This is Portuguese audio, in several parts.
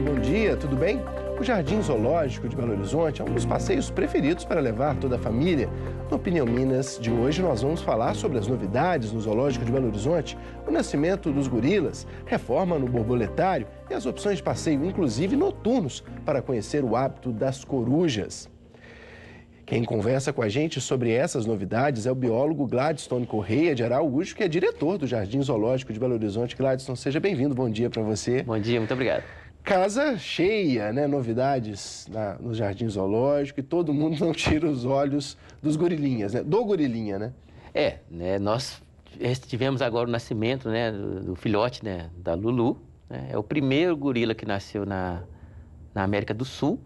bom dia, tudo bem? O Jardim Zoológico de Belo Horizonte é um dos passeios preferidos para levar toda a família. No Opinião Minas de hoje, nós vamos falar sobre as novidades no Zoológico de Belo Horizonte, o nascimento dos gorilas, reforma no borboletário e as opções de passeio, inclusive noturnos, para conhecer o hábito das corujas. Quem conversa com a gente sobre essas novidades é o biólogo Gladstone Correia de Araújo, que é diretor do Jardim Zoológico de Belo Horizonte. Gladstone, seja bem-vindo. Bom dia para você. Bom dia, muito obrigado casa cheia, né? Novidades na, no Jardim Zoológico e todo mundo não tira os olhos dos gorilinhas, né? Do gorilinha, né? É, né? Nós tivemos agora o nascimento, né? Do, do filhote, né? Da Lulu. Né? É o primeiro gorila que nasceu na, na América do Sul.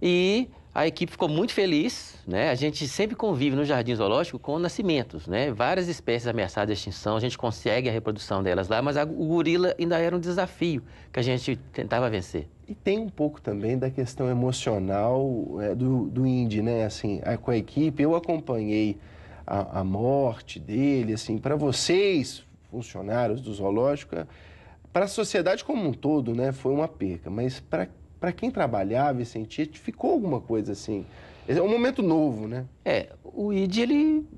E a equipe ficou muito feliz, né? A gente sempre convive no jardim zoológico com nascimentos, né? Várias espécies ameaçadas de extinção, a gente consegue a reprodução delas lá, mas a, o gorila ainda era um desafio que a gente tentava vencer. E tem um pouco também da questão emocional é, do, do Indy, né? Assim, a, com a equipe, eu acompanhei a, a morte dele, assim, para vocês, funcionários do zoológico, é, para a sociedade como um todo, né? Foi uma perca, mas para para quem trabalhava e sentia, ficou alguma coisa assim. É um momento novo, né? É, o ID, ele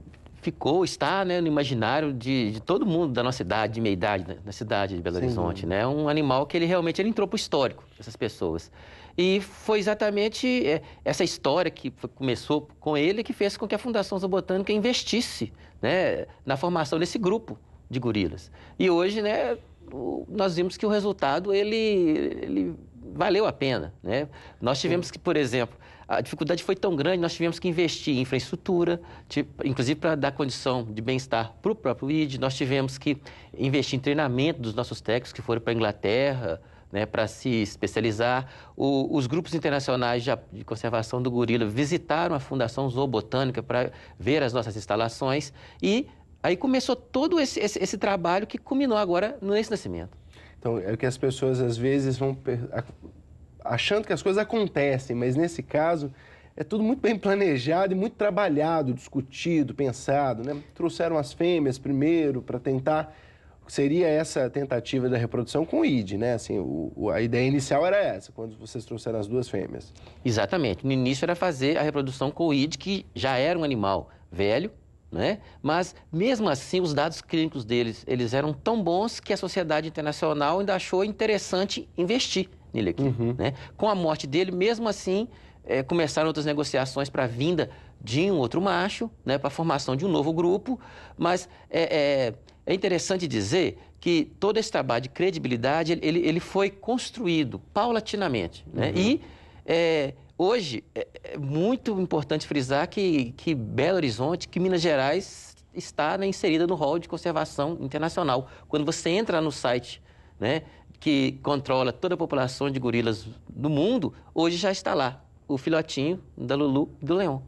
ficou, está né, no imaginário de, de todo mundo da nossa idade, de meia idade, né, na cidade de Belo Sim. Horizonte, né? Um animal que ele realmente ele entrou para o histórico dessas pessoas. E foi exatamente é, essa história que começou com ele que fez com que a Fundação Zoobotânica investisse né, na formação desse grupo de gorilas. E hoje, né, nós vimos que o resultado ele, ele valeu a pena. Né? Nós tivemos que, por exemplo, a dificuldade foi tão grande, nós tivemos que investir em infraestrutura, tipo, inclusive para dar condição de bem-estar para o próprio ID, nós tivemos que investir em treinamento dos nossos técnicos que foram para a Inglaterra, né, para se especializar. O, os grupos internacionais de, de, conservação do gorila visitaram a Fundação Zoobotânica para ver as nossas instalações e aí começou todo esse, esse, esse trabalho que culminou agora nesse nascimento. Então, é que as pessoas às vezes vão achando que as coisas acontecem, mas nesse caso é tudo muito bem planejado e muito trabalhado, discutido, pensado. Né? Trouxeram as fêmeas primeiro para tentar. Seria essa tentativa da reprodução com o ID, né? Assim, o, a ideia inicial era essa, quando vocês trouxeram as duas fêmeas. Exatamente. No início era fazer a reprodução com o ID, que já era um animal velho, né? Mas, mesmo assim, os dados clínicos deles eles eram tão bons que a sociedade internacional ainda achou interessante investir nele aqui. Uhum. Né? Com a morte dele, mesmo assim, é, começaram outras negociações para a vinda de um outro macho, né, para a formação de um novo grupo. Mas é, é, é, interessante dizer que todo esse trabalho de credibilidade ele, ele foi construído paulatinamente. Né? Uhum. E eh, Hoje, é, é muito importante frisar que, que Belo Horizonte, que Minas Gerais está né, inserida no rol de conservação internacional. Quando você entra no site né, que controla toda a população de gorilas do mundo, hoje já está lá o filhotinho da Lulu e do Leão.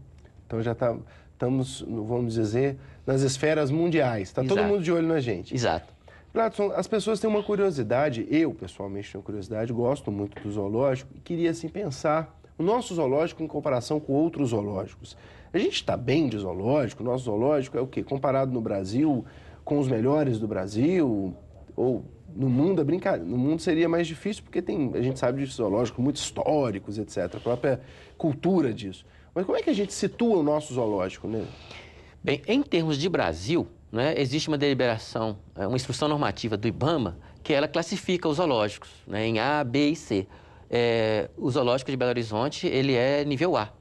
Então já tá, estamos, vamos dizer, nas esferas mundiais. Está todo mundo de olho na gente. Exato. Platson, as pessoas têm uma curiosidade, eu pessoalmente tenho curiosidade, gosto muito do zoológico e queria assim pensar o nosso zoológico em comparação com outros zoológicos. A gente está bem de zoológico, o nosso zoológico é o quê? Comparado no Brasil com os melhores do Brasil, ou no mundo é brincadeira. No mundo seria mais difícil porque tem, a gente sabe de zoológicos muito históricos, etc. A própria cultura disso. Mas como é que a gente situa o nosso zoológico, né? Bem, em termos de Brasil, né, existe uma deliberação, é, uma instrução normativa do IBAMA que ela classifica os zoológicos né, em A, B e C é, o zoológico de Belo Horizonte ele é nível A,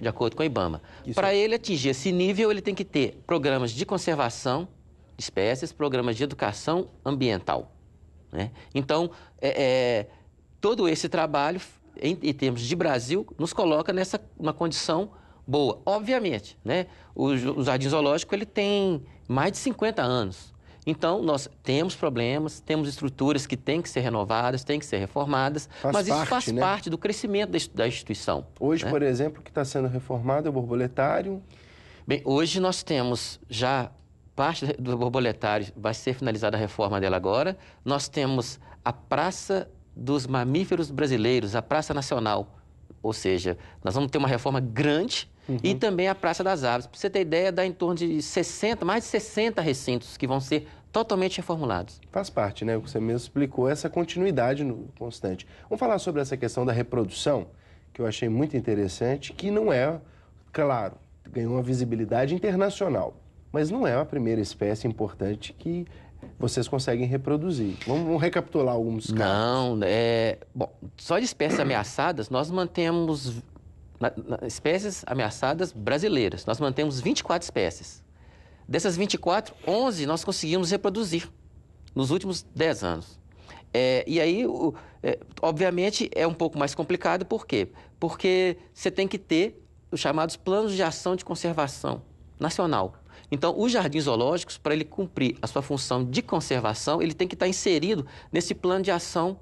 de acordo com a IBAMA. Para é... ele atingir esse nível, ele tem que ter programas de conservação de espécies, programas de educação ambiental. Né? Então, é, é todo esse trabalho, em, em, termos de Brasil, nos coloca nessa uma condição boa. Obviamente, né? o, o Jardim Zoológico ele tem mais de 50 anos. Então, nós temos problemas, temos estruturas que têm que ser renovadas, têm que ser reformadas, faz mas parte, isso faz né? parte do crescimento da instituição. Hoje, né? por exemplo, o que está sendo reformado é o borboletário. Bem, hoje nós temos já parte do borboletário, vai ser finalizada a reforma dela agora. Nós temos a Praça dos Mamíferos Brasileiros, a Praça Nacional, ou seja, nós vamos ter uma reforma grande uhum. e também a Praça das Árvores. Para você ter ideia, dá em torno de 60, mais de 60 recintos que vão ser totalmente reformulados. Faz parte, né? O que você mesmo explicou, essa continuidade no, constante. Vamos falar sobre essa questão da reprodução, que eu achei muito interessante, que não é, claro, ganhou uma visibilidade internacional, mas não é a primeira espécie importante que vocês conseguem reproduzir. Vamos, vamos recapitular alguns casos. Não, é... Bom, só de espécies ameaçadas, nós mantemos... Na, na, espécies ameaçadas brasileiras, nós mantemos 24 espécies. Dessas 24, 11 nós conseguimos reproduzir nos últimos 10 anos. É, e aí, o, é, obviamente, é um pouco mais complicado, por quê? Porque você tem que ter os chamados planos de ação de conservação nacional. Então, os jardins zoológicos, para ele cumprir a sua função de conservação, ele tem que estar inserido nesse plano de ação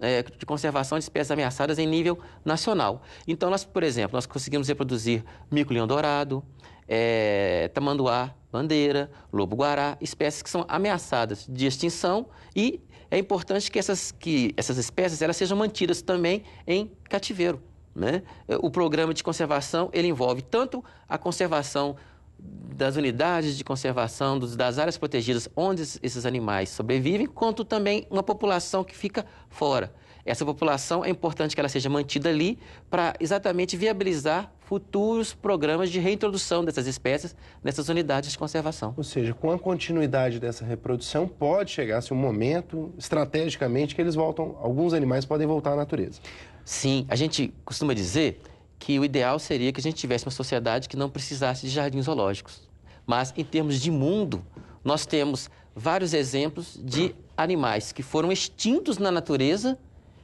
é, de conservação de espécies ameaçadas em nível nacional. Então, nós, por exemplo, nós conseguimos reproduzir mico-leão dourado, é, tamanduá, bandeira, lobo-guará, espécies que são ameaçadas de extinção e é importante que essas, que essas espécies elas sejam mantidas também em cativeiro. Né? O programa de conservação ele envolve tanto a conservação das unidades de conservação, dos, das áreas protegidas onde esses animais sobrevivem, quanto também uma população que fica fora. Essa população é importante que ela seja mantida ali para exatamente viabilizar futuros programas de reintrodução dessas espécies nessas unidades de conservação. Ou seja, com a continuidade dessa reprodução, pode chegar-se um momento, estrategicamente, que eles voltam, alguns animais podem voltar à natureza. Sim, a gente costuma dizer que o ideal seria que a gente tivesse uma sociedade que não precisasse de jardins zoológicos. Mas, em termos de mundo, nós temos vários exemplos de animais que foram extintos na natureza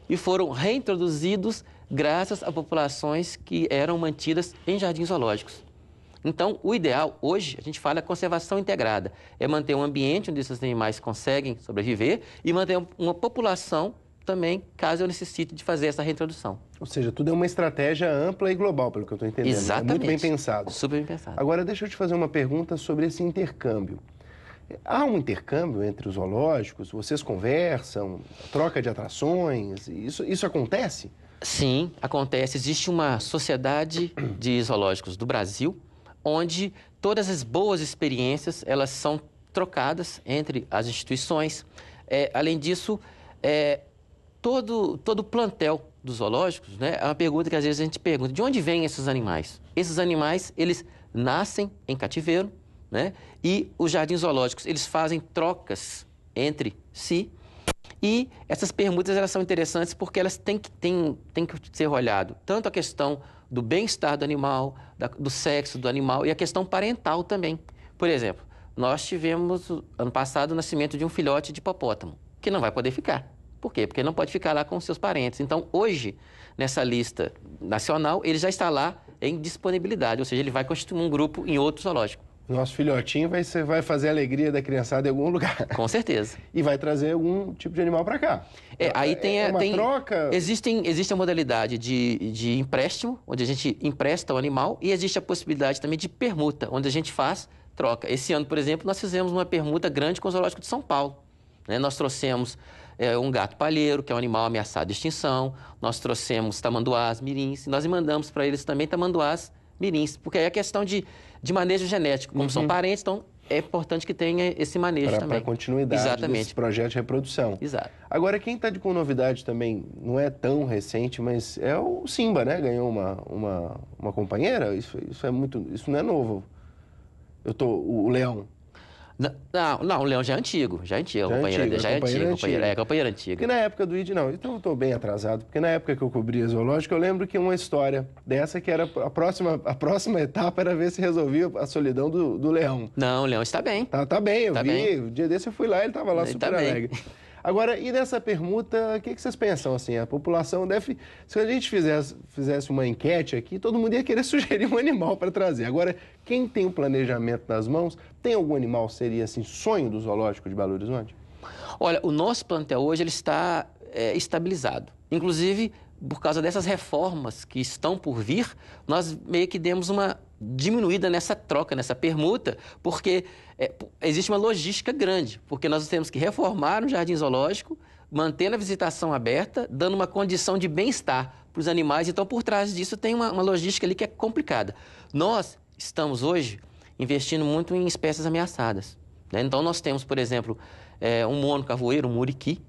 e foram reintroduzidos graças a populações que eram mantidas em jardins zoológicos. Então, o ideal hoje, a gente fala a é conservação integrada, é manter um ambiente onde esses animais conseguem sobreviver e manter uma população também caso eu necessite de fazer essa reintrodução. Ou seja, tudo é uma estratégia ampla e global, pelo que eu estou entendendo. Exatamente. É muito bem pensado. Super bem pensado. Agora, deixa eu te fazer uma pergunta sobre esse intercâmbio. Há um intercâmbio entre os zoológicos? Vocês conversam, troca de atrações? Isso, isso acontece? Sim, acontece. Existe uma sociedade de zoológicos do Brasil onde todas as boas experiências elas são trocadas entre as instituições. É, além disso, é, todo todo plantel dos zoológicos, né? É uma pergunta que às vezes a gente pergunta: de onde vêm esses animais? Esses animais eles nascem em cativeiro, né? E os jardins zoológicos eles fazem trocas entre si. E essas permutas elas são interessantes porque elas têm que, têm, têm que ser olhado tanto a questão do bem-estar do animal, da, do sexo do animal e a questão parental também. Por exemplo, nós tivemos ano passado o nascimento de um filhote de hipopótamo, que não vai poder ficar. Por quê? Porque ele não pode ficar lá com seus parentes. Então, hoje, nessa lista nacional, ele já está lá em disponibilidade, ou seja, ele vai constituir um grupo em outro zoológico. Nosso filhotinho vai, ser, vai fazer a alegria da criançada em algum lugar. Com certeza. E vai trazer algum tipo de animal para cá. É, aí é tem, é uma tem, troca. Existem, existe a modalidade de, de empréstimo, onde a gente empresta o animal, e existe a possibilidade também de permuta, onde a gente faz troca. Esse ano, por exemplo, nós fizemos uma permuta grande com o Zoológico de São Paulo. Né? Nós trouxemos é, um gato palheiro, que é um animal ameaçado de extinção, nós trouxemos tamanduás, mirins, e nós mandamos para eles também tamanduás, mirins, porque aí é questão de, de manejo genético. Como uhum. são parentes, então é importante que tenha esse manejo pra, também. Para continuidade Exatamente. desse projeto de reprodução. Exato. Agora, quem está com novidade também, não é tão recente, mas é o Simba, né? Ganhou uma, uma, uma companheira, isso, isso é muito... Isso não é novo. Eu tô... O, o leão... Não, não, o Leão já é antigo, já é antigo, já é antigo, já é antigo, é é, companheiro é, companheiro antigo Porque na época do ID, não, então eu estou bem atrasado, porque na época que eu cobria zoológico, eu lembro que uma história dessa que era a próxima, a próxima etapa era ver se resolvia a solidão do, do leão. Não, o leão está bem. Tá, tá bem, eu tá vi, bem. o dia desse eu fui lá, ele estava lá ele super tá alegre. Bem. Agora, e dessa permuta, o que, que, vocês pensam? Assim, a população deve. Se a gente fizesse, fizesse uma enquete aqui, todo mundo ia querer sugerir um animal para trazer. Agora, quem tem o planejamento nas mãos, tem algum animal seria assim sonho do zoológico de Belo Horizonte? Olha, o nosso plantel hoje ele está é, estabilizado. Inclusive, por causa dessas reformas que estão por vir, nós meio que demos uma diminuída nessa troca, nessa permuta, porque é, existe uma logística grande, porque nós temos que reformar um jardim zoológico, mantendo a visitação aberta, dando uma condição de bem-estar para os animais. Então, por trás disso tem uma, uma logística ali que é complicada. Nós estamos hoje investindo muito em espécies ameaçadas. Né? Então, nós temos, por exemplo, é, um mono cavoeiro, um muriqui,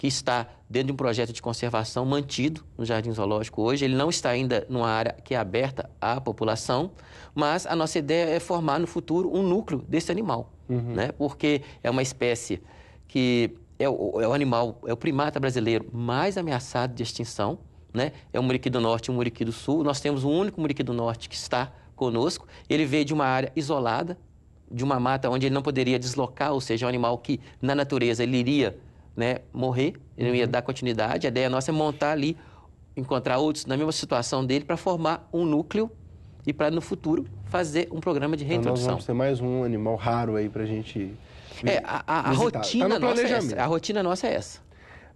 que está dentro de um projeto de conservação mantido no Jardim Zoológico hoje. Ele não está ainda numa área que é aberta à população, mas a nossa ideia é formar no futuro um núcleo desse animal, uhum. né? porque é uma espécie que é o, é o, animal, é o primata brasileiro mais ameaçado de extinção. Né? É o muriqui do norte e o muriqui do sul. Nós temos o um único muriqui do norte que está conosco. Ele veio de uma área isolada, de uma mata onde ele não poderia deslocar, ou seja, é um animal que na natureza ele iria né, morrer, ele não ia uhum. dar continuidade. A ideia nossa é montar ali, encontrar outros na mesma situação dele para formar um núcleo e para no futuro fazer um programa de reintrodução. Então nós vamos ter mais um animal raro aí para a gente. É, a, a, rotina tá nossa é essa. A rotina nossa é essa.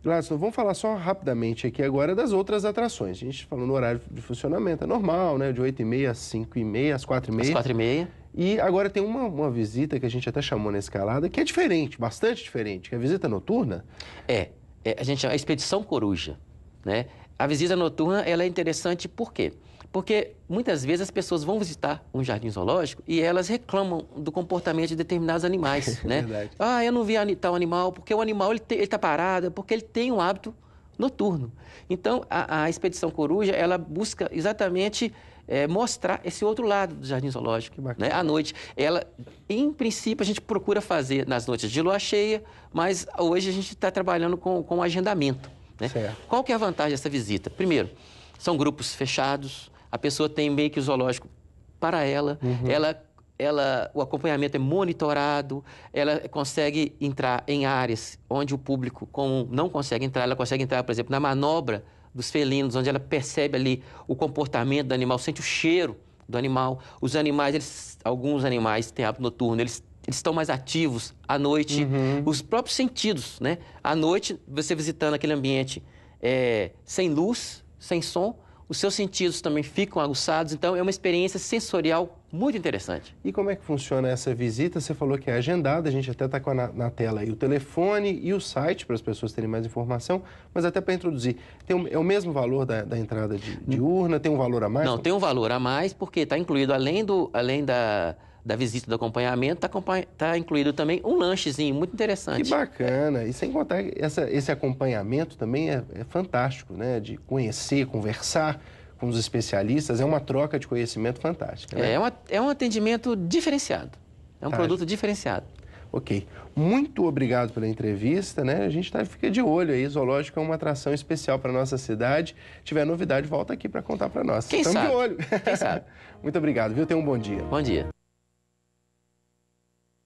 Gladstone, vamos falar só rapidamente aqui agora das outras atrações. A gente falou no horário de funcionamento, é normal, né? De 8h30 às 5h30, às 4h30. Às 4h30. E agora tem uma, uma visita que a gente até chamou na escalada, que é diferente, bastante diferente, que é a visita noturna. É, é a gente chama a Expedição Coruja, né? A visita noturna, ela é interessante por quê? Porque muitas vezes as pessoas vão visitar um jardim zoológico e elas reclamam do comportamento de determinados animais, né? Verdade. Ah, eu não vi tal animal, porque o animal ele está parado, porque ele tem um hábito noturno. Então, a, a Expedição Coruja, ela busca exatamente é, mostrar esse outro lado do jardim zoológico, né? À noite, ela, em princípio, a gente procura fazer nas noites de lua cheia, mas hoje a gente está trabalhando com, com agendamento. Né? Qual que é a vantagem dessa visita? Primeiro, são grupos fechados, a pessoa tem meio que o zoológico para ela, uhum. ela ela, o acompanhamento é monitorado, ela consegue entrar em áreas onde o público com não consegue entrar, ela consegue entrar, por exemplo, na manobra dos felinos, onde ela percebe ali o comportamento do animal, sente o cheiro do animal. Os animais, eles, alguns animais têm hábito noturno, eles, eles estão mais ativos à noite. Uhum. Os próprios sentidos, né? À noite, você visitando aquele ambiente é, sem luz, sem som, os seus sentidos também ficam aguçados, então é uma experiência sensorial muito interessante. E como é que funciona essa visita? Você falou que é agendada, a gente até está na, na, tela aí o telefone e o site para as pessoas terem mais informação, mas até para introduzir, tem um, é o mesmo valor da, da entrada de, de, urna? Tem um valor a mais? Não, tem um valor a mais porque está incluído, além, do, além da, da visita do acompanhamento, está tá incluído também um lanchezinho muito interessante. Que bacana! E sem contar que essa, esse acompanhamento também é, é fantástico, né? De conhecer, conversar com os especialistas, é uma troca de conhecimento fantástica. Né? É, uma, é um atendimento diferenciado, é um tá, produto diferenciado. Ok. Muito obrigado pela entrevista, né? A gente tá, fica de olho aí. Zoológico é uma atração especial para nossa cidade. Se tiver novidade, volta aqui para contar para nós. Quem Estamos sabe? de olho. Quem sabe? Muito obrigado, viu? Tenha um bom dia. Bom dia.